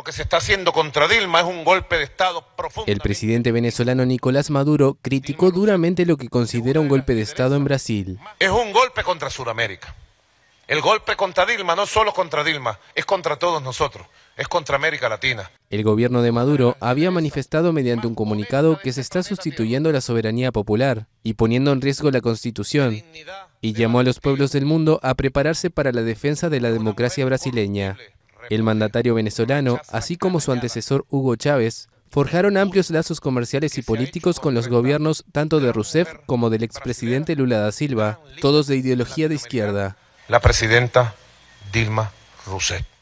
Lo que se está haciendo contra Dilma es un golpe de Estado profundo. El presidente venezolano Nicolás Maduro criticó duramente lo que considera un golpe de Estado en Brasil. Es un golpe contra Sudamérica. El golpe contra Dilma no solo contra Dilma, es contra todos nosotros, es contra América Latina. El gobierno de Maduro había manifestado mediante un comunicado que se está sustituyendo la soberanía popular y poniendo en riesgo la constitución, y llamó a los pueblos del mundo a prepararse para la defensa de la democracia brasileña. El mandatario venezolano, así como su antecesor Hugo Chávez, forjaron amplios lazos comerciales y políticos con los gobiernos tanto de Rousseff como del expresidente Lula da Silva, todos de ideología de izquierda. La presidenta Dilma Rousseff.